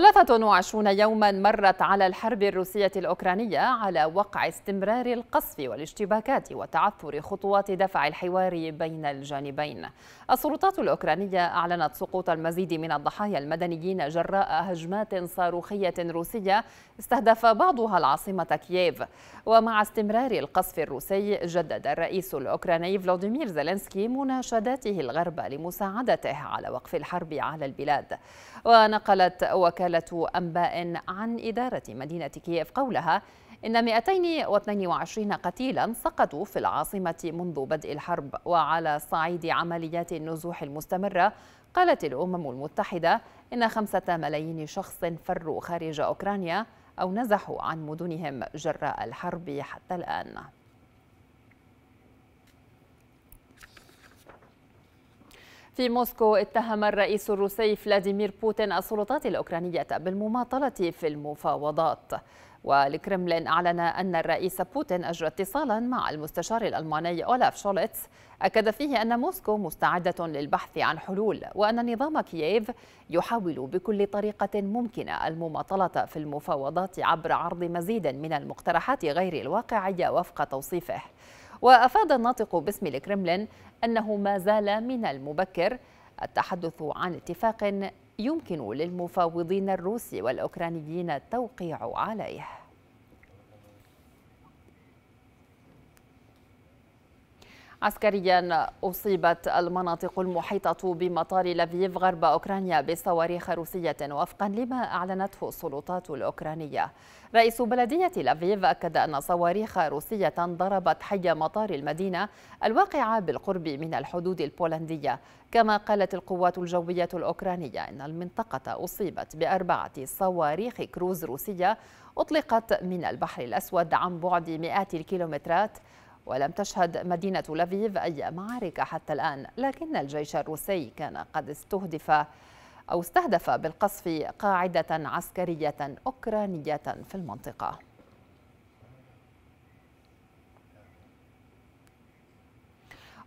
23 يوما مرت على الحرب الروسية الأوكرانية على وقع استمرار القصف والاشتباكات وتعثر خطوات دفع الحوار بين الجانبين السلطات الأوكرانية أعلنت سقوط المزيد من الضحايا المدنيين جراء هجمات صاروخية روسية استهدف بعضها العاصمة كييف ومع استمرار القصف الروسي جدد الرئيس الأوكراني فلاديمير زيلنسكي مناشداته الغرب لمساعدته على وقف الحرب على البلاد ونقلت وكالة وكالة أنباء عن إدارة مدينة كييف قولها إن 222 قتيلا سقطوا في العاصمة منذ بدء الحرب وعلى صعيد عمليات النزوح المستمرة قالت الأمم المتحدة إن خمسة ملايين شخص فروا خارج أوكرانيا أو نزحوا عن مدنهم جراء الحرب حتى الآن في موسكو اتهم الرئيس الروسي فلاديمير بوتين السلطات الأوكرانية بالمماطلة في المفاوضات والكرملين أعلن أن الرئيس بوتين أجرى اتصالا مع المستشار الألماني أولاف شولتس أكد فيه أن موسكو مستعدة للبحث عن حلول وأن نظام كييف يحاول بكل طريقة ممكنة المماطلة في المفاوضات عبر عرض مزيد من المقترحات غير الواقعية وفق توصيفه وأفاد الناطق باسم الكرملين أنه ما زال من المبكر التحدث عن اتفاق يمكن للمفاوضين الروس والأوكرانيين التوقيع عليه عسكريا أصيبت المناطق المحيطة بمطار لافيف غرب أوكرانيا بصواريخ روسية وفقا لما أعلنته السلطات الأوكرانية رئيس بلدية لافيف أكد أن صواريخ روسية ضربت حي مطار المدينة الواقعة بالقرب من الحدود البولندية كما قالت القوات الجوية الأوكرانية أن المنطقة أصيبت بأربعة صواريخ كروز روسية أطلقت من البحر الأسود عن بعد مئات الكيلومترات ولم تشهد مدينة لافيف أي معارك حتى الآن لكن الجيش الروسي كان قد استهدف أو استهدف بالقصف قاعدة عسكرية أوكرانية في المنطقة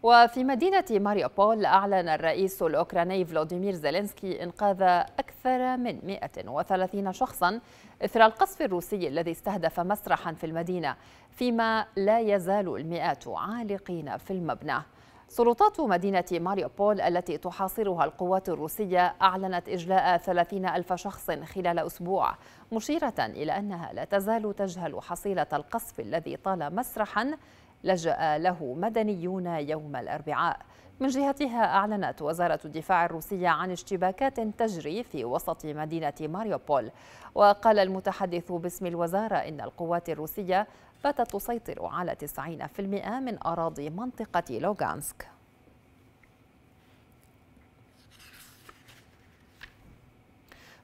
وفي مدينة ماريوبول أعلن الرئيس الأوكراني فلاديمير زيلينسكي إنقاذ أكثر من 130 شخصا إثر القصف الروسي الذي استهدف مسرحا في المدينة فيما لا يزال المئات عالقين في المبنى سلطات مدينة ماريوبول التي تحاصرها القوات الروسية أعلنت إجلاء 30 ألف شخص خلال أسبوع مشيرة إلى أنها لا تزال تجهل حصيلة القصف الذي طال مسرحا لجأ له مدنيون يوم الأربعاء من جهتها أعلنت وزارة الدفاع الروسية عن اشتباكات تجري في وسط مدينة ماريوبول وقال المتحدث باسم الوزارة إن القوات الروسية باتت تسيطر على 90% من أراضي منطقة لوغانسك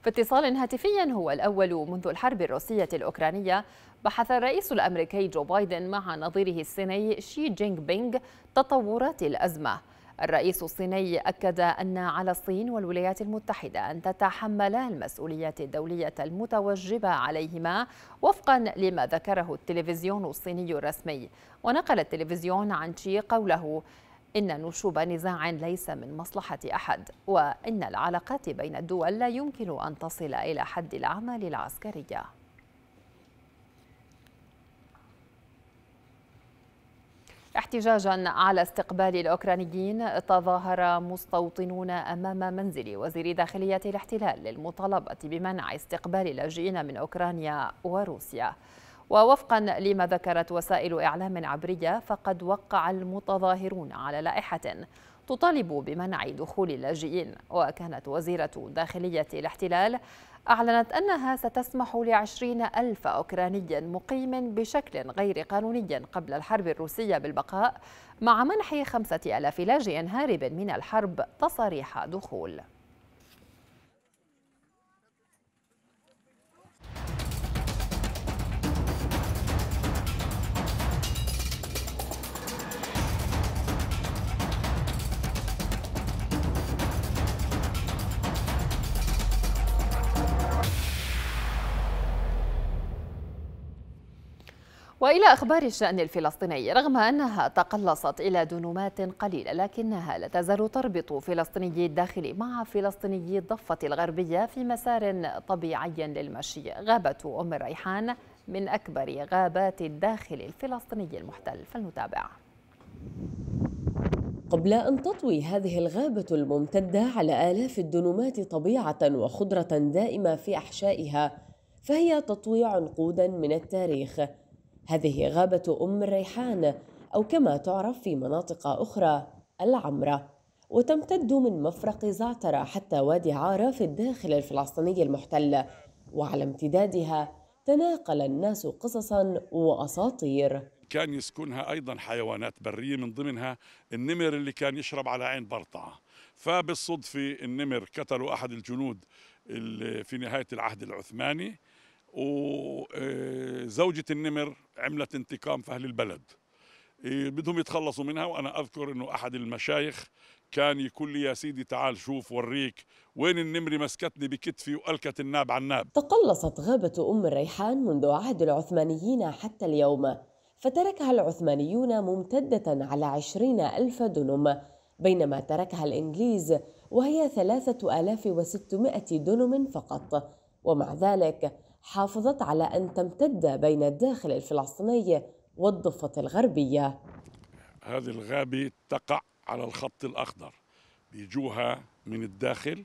باتصال هاتفي هو الأول منذ الحرب الروسية الأوكرانية بحث الرئيس الأمريكي جو بايدن مع نظيره الصيني شي جينغ بينغ تطورات الأزمة الرئيس الصيني أكد أن على الصين والولايات المتحدة أن تتحملا المسؤوليات الدولية المتوجبة عليهما وفقا لما ذكره التلفزيون الصيني الرسمي ونقل التلفزيون عن شي قوله إن نشوب نزاع ليس من مصلحة أحد وإن العلاقات بين الدول لا يمكن أن تصل إلى حد الأعمال العسكرية احتجاجا على استقبال الأوكرانيين تظاهر مستوطنون أمام منزل وزير داخلية الاحتلال للمطالبة بمنع استقبال اللاجئين من أوكرانيا وروسيا ووفقا لما ذكرت وسائل إعلام عبرية فقد وقع المتظاهرون على لائحة تطالب بمنع دخول اللاجئين وكانت وزيرة داخلية الاحتلال أعلنت أنها ستسمح لعشرين ألف أوكراني مقيم بشكل غير قانوني قبل الحرب الروسية بالبقاء مع منح خمسة ألاف لاجئ هارب من الحرب تصاريح دخول وإلى أخبار الشأن الفلسطيني رغم أنها تقلصت إلى دنومات قليلة لكنها لا تزال تربط فلسطينيي الداخل مع فلسطينيي الضفة الغربية في مسار طبيعي للمشي غابة أم الريحان من أكبر غابات الداخل الفلسطيني المحتل فلنتابع قبل أن تطوي هذه الغابة الممتدة على آلاف الدنومات طبيعة وخضرة دائمة في أحشائها فهي تطوي عنقودا من التاريخ هذه غابة أم الريحان أو كما تعرف في مناطق أخرى العمرة وتمتد من مفرق زعترة حتى وادي عارة في الداخل الفلسطيني المحتل وعلى امتدادها تناقل الناس قصصا وأساطير كان يسكنها أيضا حيوانات برية من ضمنها النمر اللي كان يشرب على عين برطعة فبالصدفة النمر قتلوا أحد الجنود في نهاية العهد العثماني وزوجة النمر عملت انتقام في أهل البلد إيه، بدهم يتخلصوا منها وأنا أذكر أنه أحد المشايخ كان يقول لي يا سيدي تعال شوف وريك وين النمر مسكتني بكتفي وألكت الناب عن ناب تقلصت غابة أم الريحان منذ عهد العثمانيين حتى اليوم فتركها العثمانيون ممتدة على عشرين ألف دنم بينما تركها الإنجليز وهي ثلاثة آلاف وستمائة دنم فقط ومع ذلك حافظت على أن تمتد بين الداخل الفلسطيني والضفة الغربية هذه الغابة تقع على الخط الأخضر بيجوها من الداخل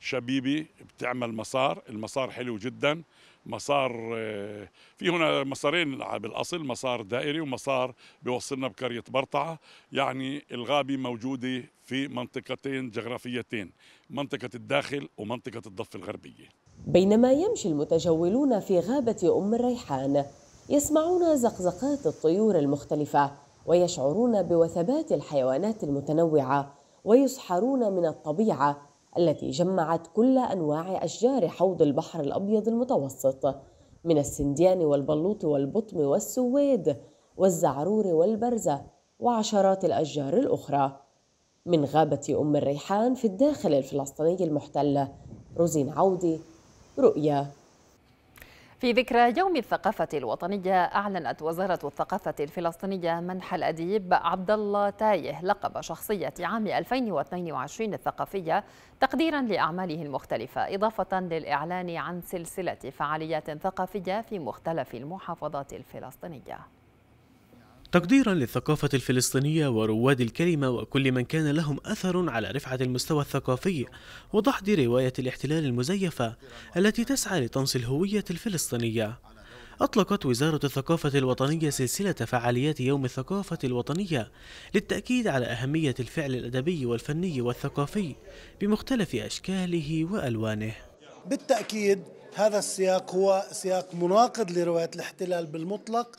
شبيبة بتعمل مسار المسار حلو جدا مسار آه، في هنا مسارين بالأصل مسار دائري ومسار بيوصلنا بقرية برطعة يعني الغابة موجودة في منطقتين جغرافيتين منطقة الداخل ومنطقة الضفة الغربية بينما يمشي المتجولون في غابة أم الريحان يسمعون زقزقات الطيور المختلفة ويشعرون بوثبات الحيوانات المتنوعة ويسحرون من الطبيعة التي جمعت كل أنواع أشجار حوض البحر الأبيض المتوسط من السنديان والبلوط والبطم والسويد والزعرور والبرزة وعشرات الأشجار الأخرى من غابة أم الريحان في الداخل الفلسطيني المحتل روزين عودي رؤيا في ذكرى يوم الثقافة الوطنية أعلنت وزارة الثقافة الفلسطينية منح الأديب عبد الله تايه لقب شخصية عام 2022 الثقافية تقديرا لأعماله المختلفة إضافة للإعلان عن سلسلة فعاليات ثقافية في مختلف المحافظات الفلسطينية تقديرا للثقافة الفلسطينية ورواد الكلمة وكل من كان لهم أثر على رفعة المستوى الثقافي وضحض رواية الاحتلال المزيفة التي تسعى لطمس الهوية الفلسطينية أطلقت وزارة الثقافة الوطنية سلسلة فعاليات يوم الثقافة الوطنية للتأكيد على أهمية الفعل الأدبي والفني والثقافي بمختلف أشكاله وألوانه بالتأكيد هذا السياق هو سياق مناقض لرواية الاحتلال بالمطلق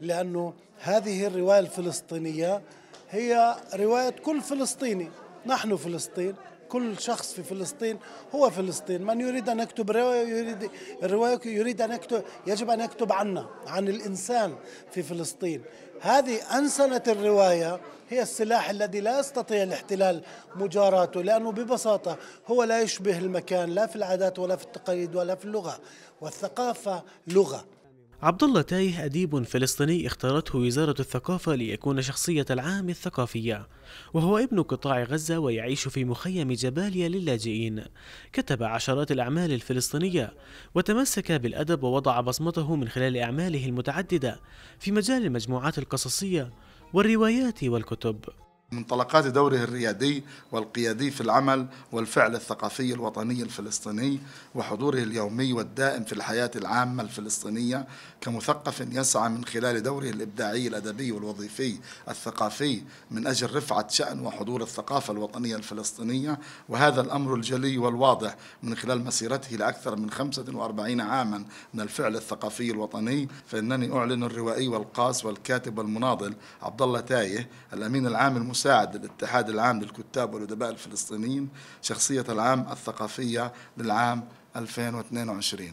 لأنه هذه الرواية الفلسطينية هي رواية كل فلسطيني نحن فلسطين كل شخص في فلسطين هو فلسطين من يريد أن يكتب رواية يريد الرواية يريد أن يكتب يجب أن يكتب عنا عن الإنسان في فلسطين هذه أنسنة الرواية هي السلاح الذي لا يستطيع الاحتلال مجاراته لأنه ببساطة هو لا يشبه المكان لا في العادات ولا في التقاليد ولا في اللغة والثقافة لغة عبد الله تايه أديب فلسطيني اختارته وزارة الثقافة ليكون شخصية العام الثقافية وهو ابن قطاع غزة ويعيش في مخيم جباليا للاجئين كتب عشرات الأعمال الفلسطينية وتمسك بالأدب ووضع بصمته من خلال أعماله المتعددة في مجال المجموعات القصصية والروايات والكتب منطلقات دوره الريادي والقيادي في العمل والفعل الثقافي الوطني الفلسطيني وحضوره اليومي والدائم في الحياة العامة الفلسطينية كمثقف يسعى من خلال دوره الإبداعي الأدبي والوظيفي الثقافي من أجل رفعة شأن وحضور الثقافة الوطنية الفلسطينية وهذا الأمر الجلي والواضح من خلال مسيرته لأكثر من 45 عاما من الفعل الثقافي الوطني فإنني أعلن الروائي والقاس والكاتب والمناضل عبد الله تايه الأمين العام المس مساعد للاتحاد العام للكتاب والأدباء الفلسطينيين شخصية العام الثقافية للعام 2022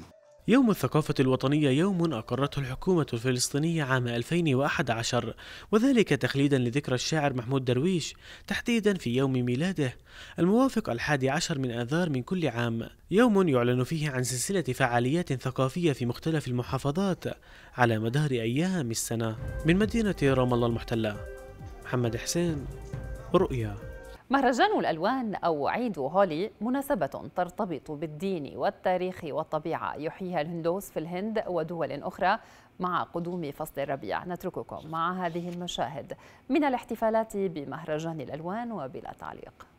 يوم الثقافة الوطنية يوم أقرته الحكومة الفلسطينية عام 2011 وذلك تخليدا لذكرى الشاعر محمود درويش تحديدا في يوم ميلاده الموافق الحادي عشر من آذار من كل عام يوم يعلن فيه عن سلسلة فعاليات ثقافية في مختلف المحافظات على مدار أيام السنة من مدينة رام الله المحتلة محمد حسين رؤيا مهرجان الألوان أو عيد هولي مناسبة ترتبط بالدين والتاريخ والطبيعة يحييها الهندوس في الهند ودول أخرى مع قدوم فصل الربيع نترككم مع هذه المشاهد من الاحتفالات بمهرجان الألوان وبلا تعليق